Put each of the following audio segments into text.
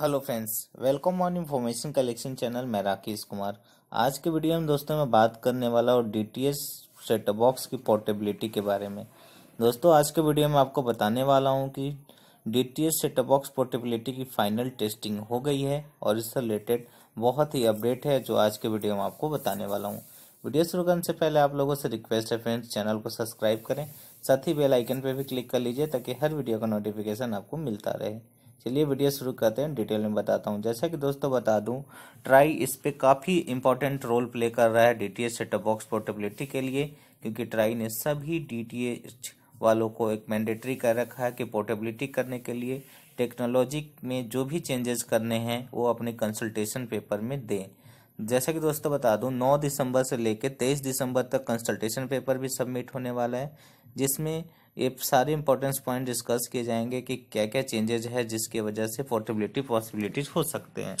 hello friends welcome on information collection channel मैं राकेश कुमार आज के वीडियो में दोस्तों मैं बात करने वाला हूँ D T S setup box की पोर्टेबिलिटी के बारे में दोस्तों आज के वीडियो में आपको बताने वाला हूँ कि D T S setup box portability की फाइनल टेस्टिंग हो गई है और इससे रिलेटेड बहुत ही अपडेट है जो आज के वीडियो में आपको बताने वाला हूँ वीडियो शुरू करने से पहले आप लोगों से रिक्वेस्ट है फ्रेंड्स चैनल को सब्सक्राइब करें साथ ही बेलाइकन पर भी क्लिक कर लीजिए ताकि हर वीडियो का नोटिफिकेशन आपको मिलता रहे चलिए वीडियो शुरू करते हैं डिटेल में बताता हूँ जैसा कि दोस्तों बता दूँ ट्राई इस पर काफ़ी इंपॉर्टेंट रोल प्ले कर रहा है D T H setup box portability के लिए क्योंकि ट्राई ने सभी डी टी एच वालों को एक मैंडेटरी कर रखा है कि पोर्टेबिलिटी करने के लिए टेक्नोलॉजी में जो भी चेंजेस करने हैं वो अपने कंसल्टेशन पेपर में दें जैसा कि दोस्तों बता दूं नौ दिसंबर से लेकर तेईस दिसंबर तक कंसल्टेशन पेपर भी सबमिट होने वाला है जिसमें ये सारे इंपॉर्टेंस पॉइंट डिस्कस किए जाएंगे कि क्या क्या चेंजेज है जिसकी वजह से पोर्टेबिलिटी पॉसिबिलिटीज हो सकते हैं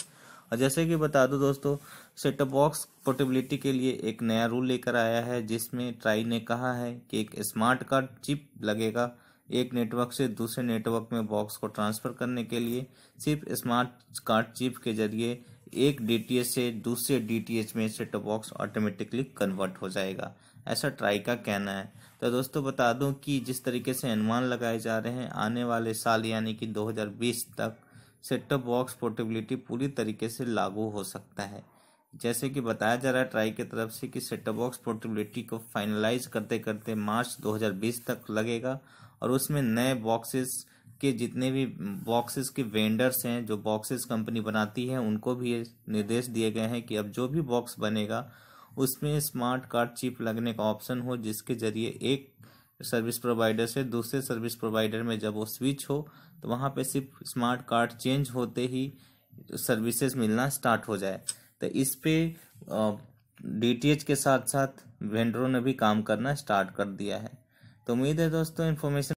और जैसे कि बता दो दोस्तों सेटअप बॉक्स पोर्टेबिलिटी के लिए एक नया रूल लेकर आया है जिसमें ट्राई ने कहा है कि एक स्मार्ट कार्ड चिप लगेगा एक नेटवर्क से दूसरे नेटवर्क में बॉक्स को ट्रांसफ़र करने के लिए सिर्फ स्मार्ट कार्ड चिप के जरिए एक डी से दूसरे डी में सेट बॉक्स ऑटोमेटिकली कन्वर्ट हो जाएगा ऐसा ट्राई का कहना है तो दोस्तों बता दूं कि जिस तरीके से अनुमान लगाए जा रहे हैं आने वाले साल यानी कि 2020 तक सेट टॉप बॉक्स पोर्टेबिलिटी पूरी तरीके से लागू हो सकता है जैसे कि बताया जा रहा है ट्राई की तरफ से कि सेट टॉप बॉक्स पोर्टेबिलिटी को फाइनलाइज करते करते मार्च 2020 तक लगेगा और उसमें नए बॉक्सेस के जितने भी बॉक्सेस के वेंडर्स हैं जो बॉक्सेस कंपनी बनाती है उनको भी ये निर्देश दिए गए हैं कि अब जो भी बॉक्स बनेगा उसमें स्मार्ट कार्ड चिप लगने का ऑप्शन हो जिसके जरिए एक सर्विस प्रोवाइडर से दूसरे सर्विस प्रोवाइडर में जब वो स्विच हो तो वहाँ पे सिर्फ स्मार्ट कार्ड चेंज होते ही सर्विसेज मिलना स्टार्ट हो जाए तो इस पर डी के साथ साथ वेंडरों ने भी काम करना स्टार्ट कर दिया है तो उम्मीद है दोस्तों इन्फॉर्मेशन